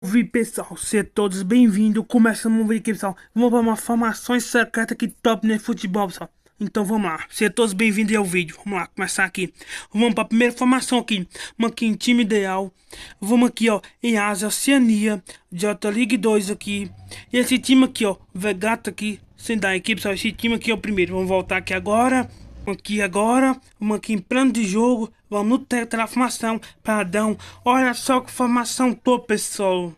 Salve pessoal, sejam todos bem-vindos. Começamos um vídeo aqui, pessoal. Vamos para uma formação secreta que top no né, futebol, pessoal. Então vamos lá, sejam todos bem-vindos ao vídeo. Vamos lá, começar aqui. Vamos para a primeira formação aqui. Vamos aqui em time ideal. Vamos aqui, ó, em Ásia, Oceania, J League 2 aqui. E esse time aqui, ó, Vegata aqui, Sem dar equipe pessoal. Esse time aqui é o primeiro. Vamos voltar aqui agora aqui agora, uma aqui em plano de jogo, vamos no formação paradão. Olha só que formação tô, pessoal.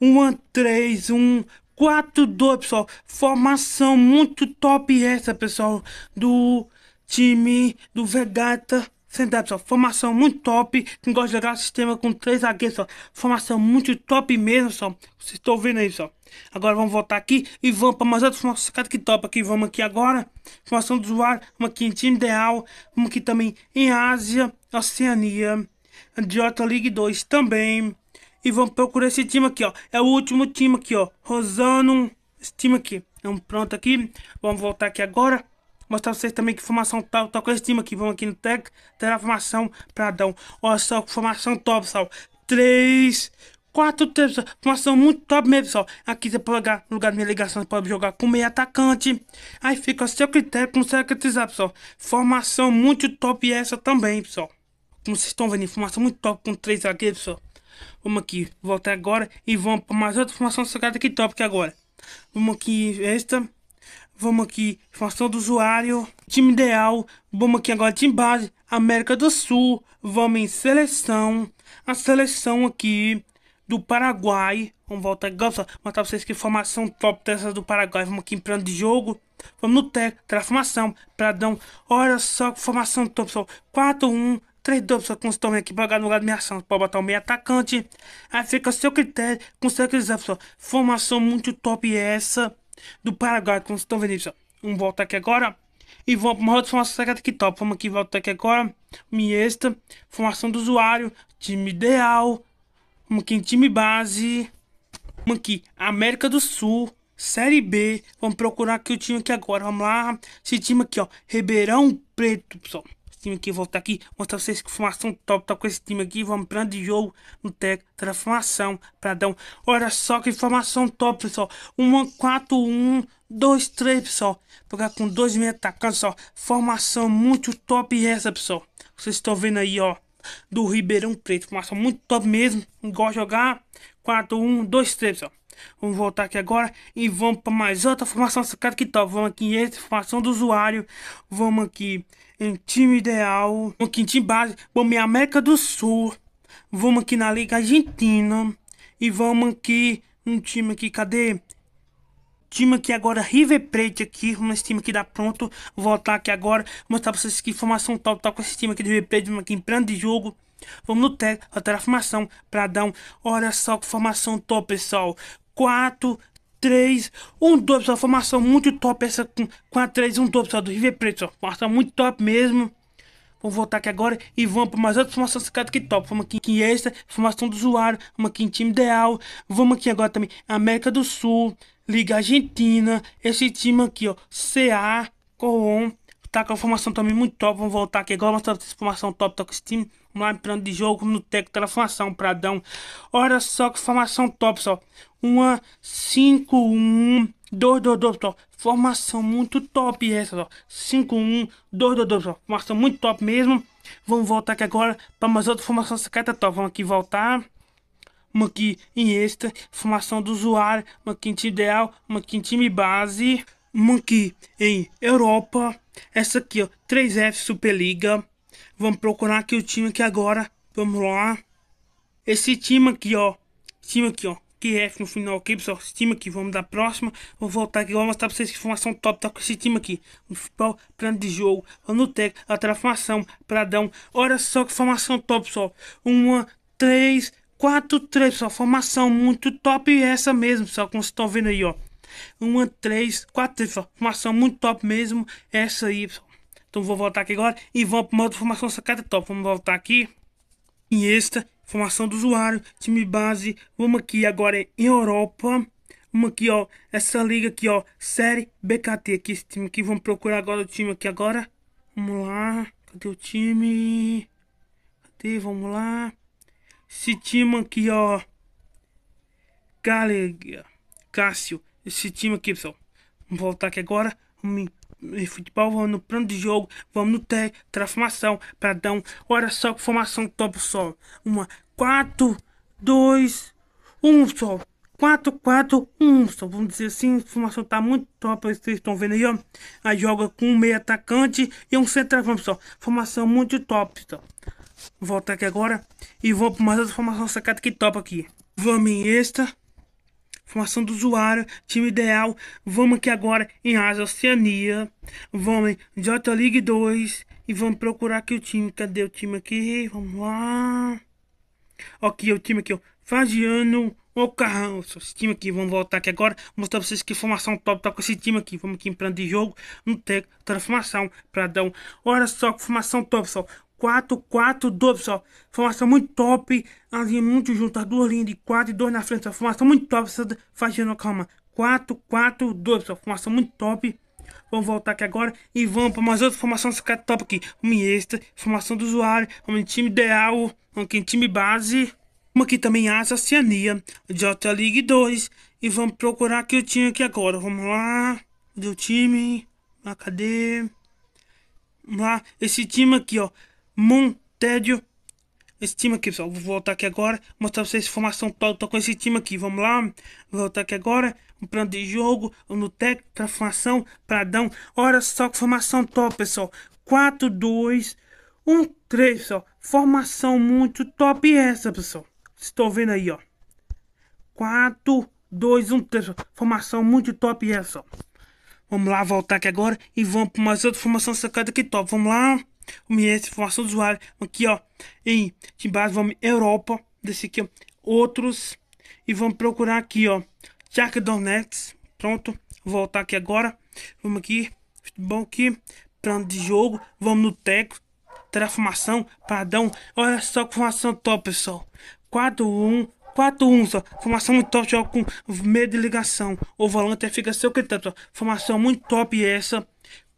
1 três 3, 1 4 2, pessoal. Formação muito top essa, pessoal, do time do Vegeta Sentai, pessoal. Formação muito top. Quem gosta de jogar sistema com 3 zagueiros, pessoal. Formação muito top mesmo, pessoal. Vocês estão vendo aí, pessoal. Agora vamos voltar aqui e vamos para mais outro formato que topa aqui. Vamos aqui agora. Formação do usuário. Vamos aqui em time ideal. Vamos aqui também em Ásia, Oceania, Jota League 2 também. E vamos procurar esse time aqui, ó. É o último time aqui, ó. Rosano Esse time aqui. Então, pronto aqui. Vamos voltar aqui agora. Mostrar pra vocês também que formação tal Tá com esse time aqui. Vamos aqui no tag. Terá formação Pradão. Olha só que formação top, pessoal. 3, quatro tempos. Formação muito top mesmo, pessoal. Aqui você pode jogar no lugar de minha ligação, você pode jogar com meio atacante. Aí fica a seu critério como você acreditar, pessoal. Formação muito top essa também, pessoal. Como vocês estão vendo, formação muito top com três zagueiros, pessoal. Vamos aqui, voltar agora e vamos para mais outra formação secreta que top que agora. Vamos aqui, esta. Vamos aqui, formação do usuário, time ideal. Vamos aqui agora, time base, América do Sul. Vamos em seleção. A seleção aqui, do Paraguai. Vamos voltar aqui, só Mostrar pra vocês que formação top dessas do Paraguai. Vamos aqui em plano de jogo. Vamos no técnico, transformação, Pradão. Olha só que formação top, só, 4-1. 3 2 pessoal, com esse aqui pra no lugar de minha ação. Pode botar o meio atacante. Aí fica seu critério. Consegue utilizar, pessoal. Formação muito top é essa. Do Paraguai, como vocês estão vendo, pessoal. Vamos voltar aqui agora. E vamos para uma outra formação secreta que top. Vamos aqui, voltar aqui agora. Miesta. Formação do usuário. Time ideal uma aqui em time base, uma aqui América do Sul, Série B. Vamos procurar aqui o time aqui agora, vamos lá. Esse time aqui, ó, Ribeirão Preto, pessoal. Esse time aqui, voltar aqui, mostrar pra vocês que formação top, tá com esse time aqui. Vamos plano de jogo no tec, transformação, pradão. Olha só que informação top, pessoal. 1, 4, 1, 2, 3, pessoal. Jogar com dois meio atacantes, ó. Formação muito top essa, pessoal. Vocês estão vendo aí, ó do Ribeirão Preto. Formação muito top mesmo. Igual jogar 4-1, 2-3, ó. Vamos voltar aqui agora e vamos para mais outra formação. Cara, que top. Vamos aqui em formação do usuário. Vamos aqui em time ideal. Vamos aqui em time base. Vamos em América do Sul. Vamos aqui na Liga Argentina. E vamos aqui um time aqui. Cadê? time aqui agora, River Plate aqui, nesse time que dá pronto, vou voltar aqui agora, mostrar pra vocês que formação tal, tal, com esse time aqui do River Plate, aqui em plano de jogo. Vamos no tag, alterar a formação pra olha só que formação top, pessoal. 4, 3, 1, 2, pessoal, formação muito top essa com 4, 3, 1, 2, pessoal, do River Preto, pessoal, formação muito top mesmo. Vamos voltar aqui agora e vamos para mais outra formação secreta que top. Vamos aqui em extra, formação do usuário, vamos aqui em time ideal. Vamos aqui agora também América do Sul, Liga Argentina. Esse time aqui, ó, CA, Coron. Tá com a formação também muito top. Vamos voltar aqui agora, mostrar essa formação top, tá com esse time. Vamos lá, plano de jogo, no técnico, tá formação, Pradão. Olha só que formação top, só. Uma 5-1, 2-2-2, top. Formação muito top essa, ó. 5-1, 2-2-2, ó. Formação muito top mesmo. Vamos voltar aqui agora para mais outra formação secreta top. Vamos aqui voltar. Uma aqui em extra. Formação do usuário. Uma aqui em time ideal. Uma aqui em time base. Uma aqui em Europa. Essa aqui, ó. 3F Superliga. Vamos procurar aqui o time aqui agora. Vamos lá. Esse time aqui, ó. Time aqui, ó que é no final aqui, pessoal, esse time aqui, vamos dar próxima, vou voltar aqui, vou mostrar pra vocês que formação top tá com esse time aqui, no futebol, plano de jogo, no técnico, lateral formação, pradão, olha só que formação top, pessoal, uma, três, quatro, três, pessoal, formação muito top e essa mesmo, pessoal, como vocês estão vendo aí, ó, uma, três, quatro, três, pessoal, formação muito top mesmo, essa aí, pessoal, então vou voltar aqui agora e vamos pra uma outra formação sacada top, vamos voltar aqui, e esta formação do usuário, time base. Vamos aqui agora em Europa. Vamos aqui, ó. Essa liga aqui, ó. Série BKT. Aqui, esse time aqui. Vamos procurar agora o time aqui agora. Vamos lá. Cadê o time? Cadê? Vamos lá. Esse time aqui, ó. Galega. Cássio. Esse time aqui, pessoal. Vamos voltar aqui agora. Vamos futebol, vamos no plano de jogo, vamos no tec, transformação, para dar um. Olha só que formação top só. Uma, quatro, dois, um só. 4, 4, 1. Só vamos dizer assim, a formação tá muito top. Vocês estão vendo aí, ó. a joga com um meio atacante e um vamos só. Formação muito top, só. Então. Volta aqui agora e vou para mais outra formação sacada que top aqui. Vamos em esta formação do usuário, time ideal. Vamos aqui agora em Asa Oceania. Vamos em J League 2 e vamos procurar aqui o time. Cadê o time aqui? Vamos lá. Aqui é o time aqui, ó. Fagiano, o carrão, esse time aqui, vamos voltar aqui agora, mostrar pra vocês que formação top tá com esse time aqui, vamos aqui em plano de jogo, no tem transformação, pra dar um, olha só que formação top, pessoal, 4-4-2, pessoal. Formação muito top. A linha muito junto. As duas linhas de 4 e 2 na frente. Pessoal. Formação muito top. fazendo calma. 4-4-2, pessoal. Formação muito top. Vamos voltar aqui agora e vamos para mais outra formação ficar top aqui. Uma extra, formação do usuário, homem time ideal, aqui time base. Uma aqui também a Oceania, J League 2. E vamos procurar que o time aqui agora. Vamos lá. Cadê o time? Ah, cadê? Vamos lá. Esse time aqui, ó. Moon, tédio. Esse time aqui, pessoal. Vou voltar aqui agora. Mostrar pra vocês a formação total. Tô tá com esse time aqui. Vamos lá. Vou voltar aqui agora. Um plano de jogo. No tech. Transformação. Pradão. Olha só que formação top, pessoal. 4, 2, 1, 3, pessoal. Formação muito top essa, pessoal. Estou vendo aí, ó. 4, 2, 1, 3. Formação muito top essa, ó. Vamos lá, voltar aqui agora. E vamos para mais outra formação secada aqui, top. Vamos lá. OMS, informação do usuário. Aqui, ó, em de base, vamos Europa, desse aqui, ó, outros. E vamos procurar aqui, ó, Jack Donetsk. Pronto, vou voltar aqui agora. Vamos aqui, futebol aqui, plano de jogo. Vamos no teco, formação padrão. Olha só que formação top, pessoal. 4-1. 4-1 só. Formação muito top, joga com meio de ligação. O volante é fica seu que tanto Formação muito top essa.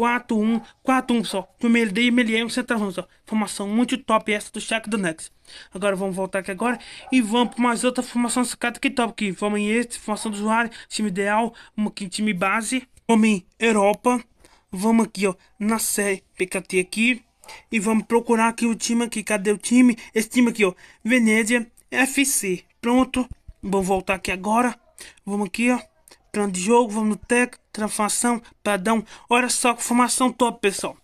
4-1, 4-1, só Com o MLD e MLE é um só. Formação muito top essa do Shaq do nexus Agora vamos voltar aqui agora e vamos para mais outra formação sacada que top. aqui vamos em este, formação do usuário, time ideal, vamos aqui time base, vamos em Europa. Vamos aqui, ó, na série PKT aqui. E vamos procurar aqui o time aqui. Cadê o time? Esse time aqui, ó. Venezia FC. Pronto. Vou voltar aqui agora. Vamos aqui, ó plano de jogo, vamos no tech, transformação, padrão. Olha só que formação top, pessoal.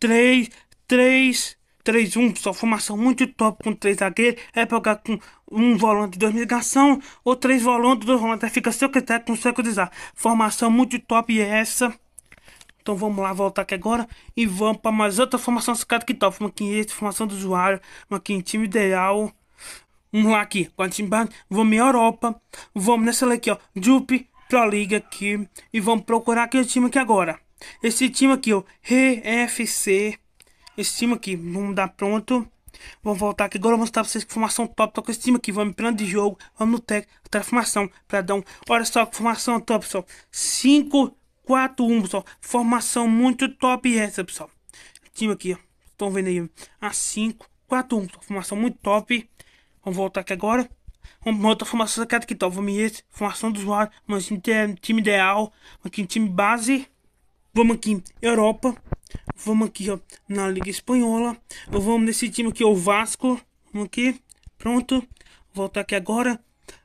3, 3, 3, 1, pessoal. Formação muito top com 3 zagueiros. É pra jogar com um volante, 2 ligação, ou 3 volantes, 2 volantes. Fica seu critério com seu cruzar. Formação muito top é essa. Então vamos lá, voltar aqui agora e vamos pra mais outra formação Esse cara que top. Uma aqui formação do usuário, uma aqui em time ideal. Vamos lá aqui, quando time vamos em Europa, vamos nessa aqui, ó, Jupe, Pro League aqui e vamos procurar aquele time aqui agora. Esse time aqui, o RFC. Esse time aqui, vamos dar pronto. Vamos voltar aqui agora, vou mostrar pra vocês que formação top. Tô com esse time aqui, vamos plano de jogo, vamos no tech, outra formação pra dar um. Olha só que formação top, pessoal. 5, 4, 1, pessoal. Formação muito top essa, pessoal. Time aqui, ó. Estão vendo aí? A 5, 4, 1, Formação muito top. Vamos voltar aqui agora uma formação que Vamos esse, formação dos lados, mas time ideal, aqui time base. Vamos aqui, Europa. Vamos aqui, ó, na Liga Espanhola. Vamos nesse time aqui, o Vasco. Vamos aqui, pronto. Voltar aqui agora.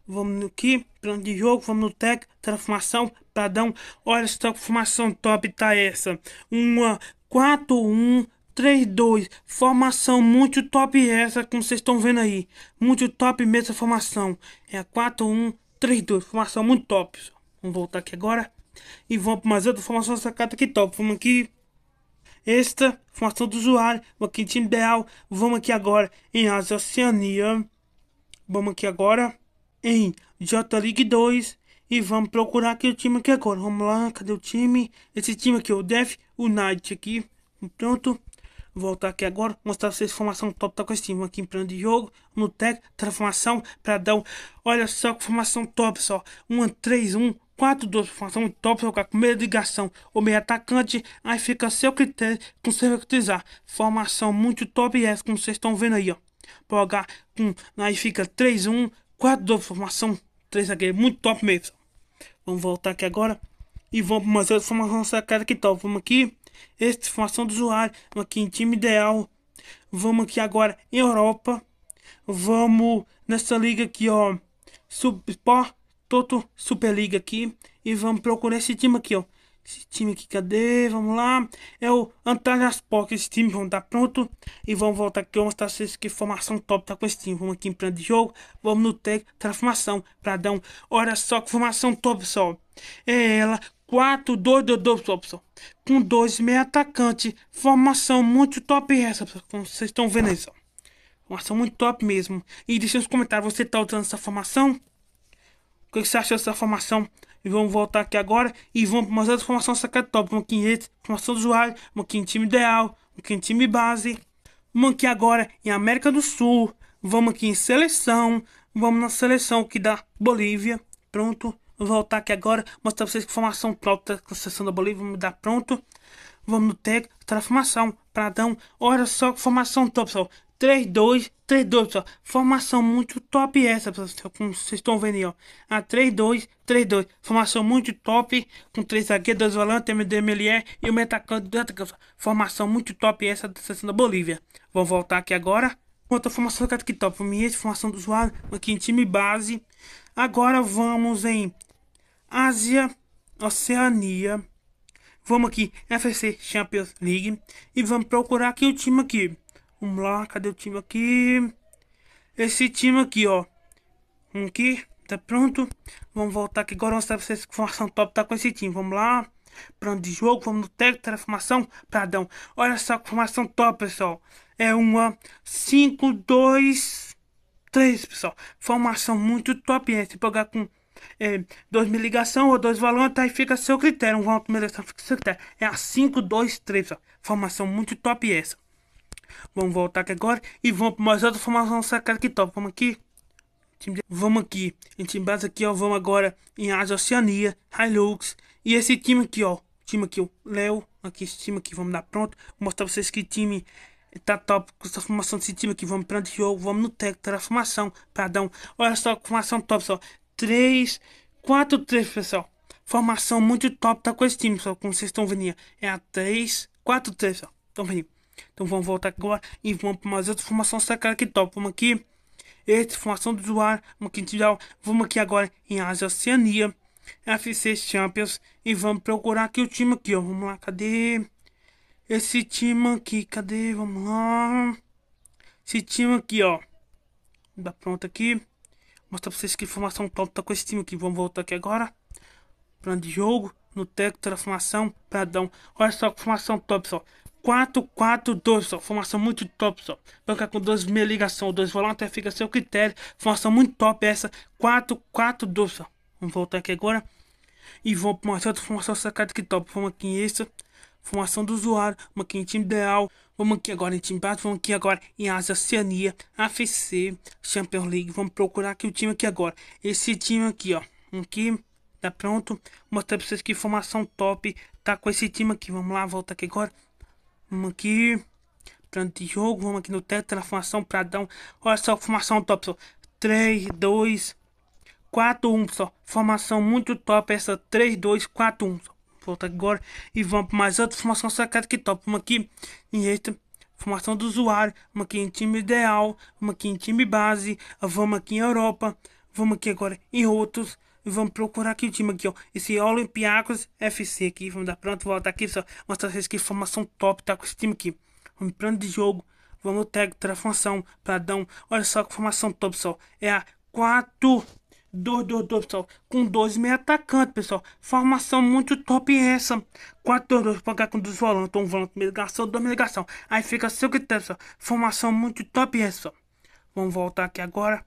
Vamos no Plano de jogo, vamos no tech, transformação, tá padrão. Olha, essa formação top tá essa. Uma 4-1 3-2. Formação muito top essa, como vocês estão vendo aí. Muito top mesmo essa formação. É a 4-1-3-2. Formação muito top. Vamos voltar aqui agora. E vamos para mais outra formação dessa carta aqui top. Vamos aqui. Esta, formação do usuário. Vamos aqui time ideal. Vamos aqui agora em Ásia Oceania. Vamos aqui agora em J-League 2. E vamos procurar aqui o time aqui agora. Vamos lá, cadê o time? Esse time aqui, o Def, Unite aqui. Pronto voltar aqui agora, mostrar pra vocês formação top tá com esse time. Aqui em plano de jogo, no tech, transformação, pra dar Olha só que formação top, só. 1, 3, 1, 4, 2, formação top, jogar com meia ligação ou meio atacante. Aí fica a seu critério com utilizar. Formação muito top é essa, como vocês estão vendo aí, ó. jogar com. Aí fica 3, 1, 4, 2, formação 3 zagueiro, é muito top mesmo. Vamos voltar aqui agora. E vamos para mais formação secreta é que top. Vamos aqui. Esta formação do usuário, aqui em time ideal. Vamos aqui agora em Europa. Vamos nessa liga aqui, ó. Sport, Toto, Superliga aqui. E vamos procurar esse time aqui, ó. Esse time aqui, cadê? Vamos lá. É o Antalyaspor, que esse time vão estar pronto. E vamos voltar aqui, vamos mostrar vocês que formação top tá com esse time. Vamos aqui em plano de jogo, vamos no tech, transformação, pra dar um... Olha só que formação top, pessoal. É ela, 4-2-2-2, com dois meia atacante. Formação muito top essa, como vocês estão vendo aí. Formação muito top mesmo. E deixa nos comentários, você tá usando essa formação? O que você achou dessa formação? E vamos voltar aqui agora e vamos para uma formação formações é top top. Manquinha rede, formação do usuário, em time ideal, em time base. uma aqui agora em América do Sul. Vamos aqui em seleção. Vamos na seleção que dá Bolívia. Pronto. Vou voltar aqui agora, mostrar pra vocês que formação pronta, concessão da Bolívia, vamos dar pronto. Vamos no tag, transformação, Pradão. Olha só que formação top, pessoal. 3-2, 3-2, pessoal. Formação muito top essa, pessoal. Como vocês estão vendo aí, ó. A 3-2, 3-2. Formação muito top. Com 3 zagueiros, 2 volantes, MDMLE e o metacante do atacante. Formação muito top essa da seleção da Bolívia. Vamos voltar aqui agora. Outra formação que é top. Formação do usuário. Aqui em time base. Agora vamos em Ásia, Oceania. Vamos aqui, FC Champions League. E vamos procurar aqui o time aqui. Vamos lá, cadê o time aqui? Esse time aqui, ó. Um aqui, tá pronto. Vamos voltar aqui agora, mostrar pra vocês que formação top tá com esse time. Vamos lá. Plano de jogo, vamos no técnico, transformação, pradão. Olha só que formação top, pessoal. É uma 5, 2, 3, pessoal. Formação muito top, É, Se jogar com é, dois mil ligação ou dois valentes, tá, aí fica a seu critério. Um volante, uma ligação, fica a seu critério. É a 5, 2, 3, ó. Formação muito top essa. Vamos voltar aqui agora e vamos para mais outra formação sacada que top. Vamos aqui. Vamos aqui. A gente base aqui, ó. Vamos agora em Ásia Oceania, Hilux. E esse time aqui, ó. Time aqui, o Léo. Aqui, esse time aqui, vamos dar pronto. Vou mostrar pra vocês que time tá top com essa formação desse time aqui. Vamos pra jogo, vamos no técnico, transformação, padrão. Olha só, formação top só três, quatro, três, pessoal. Formação muito top tá com esse time, pessoal. Como vocês estão vendo, é a três, quatro três pessoal. Estão vendo? Então vamos voltar agora e vamos para mais outra formação sacada que top. Vamos aqui. essa formação do usuário, vamos aqui tirar. Vamos aqui agora em Ásia Oceania, FC Champions. E vamos procurar aqui o time aqui, ó. Vamos lá, cadê? Esse time aqui, cadê? Vamos lá. Esse time aqui, ó. Dá pronto aqui mostrar pra vocês que formação Paulo tá com esse time aqui. Vamos voltar aqui agora. Plano de jogo. No técnico, transformação. Pradão. Olha só que formação top, só. 4-4-2, só. Formação muito top, só. Vai com 2, meia ligação. 2 volantes, fica a seu critério. Formação muito top essa. 4-4-2, só. Vamos voltar aqui agora. E vamos pra uma outra formação sacada que top. Vamos aqui em extra formação do usuário, vamos aqui em time ideal, vamos aqui agora em time básico, vamos aqui agora em Ásia Oceania, AFC, Champions League, vamos procurar aqui o time aqui agora, esse time aqui ó, aqui, tá pronto, mostrar pra vocês que formação top, tá com esse time aqui, vamos lá, volta aqui agora, vamos aqui, plano de jogo, vamos aqui no teto, na formação, pradão, olha só, formação top, só. 3, 2, 4, 1, pessoal, formação muito top, essa 3, 2, 4, 1, pessoal volta agora e vamos para mais outra formação secreta que top Uma aqui em esta formação do usuário, uma aqui é em time ideal, uma aqui é em time base, vamos aqui em Europa, vamos aqui agora em outros. E vamos procurar aqui o time aqui, ó. Esse Olympiacos FC aqui. Vamos dar pronto, volta aqui, só Mostrar vocês que formação top tá com esse time aqui. Vamos plano de jogo. Vamos tag, transformação, pradão. Olha só que formação top, só É a 4 2, 2, 2, pessoal. Com dois meia atacante, pessoal. Formação muito top essa. 4, 2, 2, pra com dois volantes. Um então, volante meio ligação, dois meio ligação. Aí fica seu critério, pessoal. Formação muito top essa, pessoal. Vamos voltar aqui agora.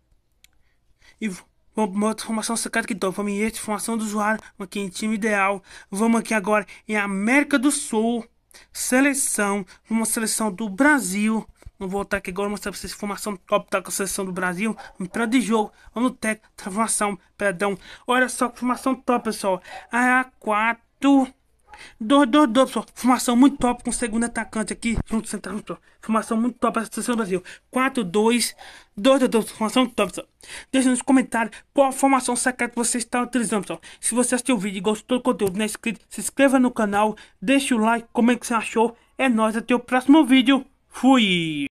E vamos uma para formação secreta que então. Vamos em formação do usuário. Aqui em time ideal. Vamos aqui agora em América do Sul seleção, uma seleção do Brasil. Não vou voltar aqui agora mostrar pra vocês formação top tá com a seleção do Brasil. Entrada de jogo, Anutec, transformação, perdão. Olha só que formação top, pessoal. A4 2, 2, 2, pessoal. Formação muito top com o segundo atacante aqui. Tá junto central, pessoal. Formação muito top para seleção do Brasil. 4, 2, 2, 2, 2. Formação top, pessoal. Deixa nos comentários qual formação secreta você está utilizando, pessoal. Se você assistiu o vídeo e gostou do conteúdo, não é inscrito, se inscreva no canal, deixa o like, comenta o que você achou. É nóis, até o próximo vídeo. Fui!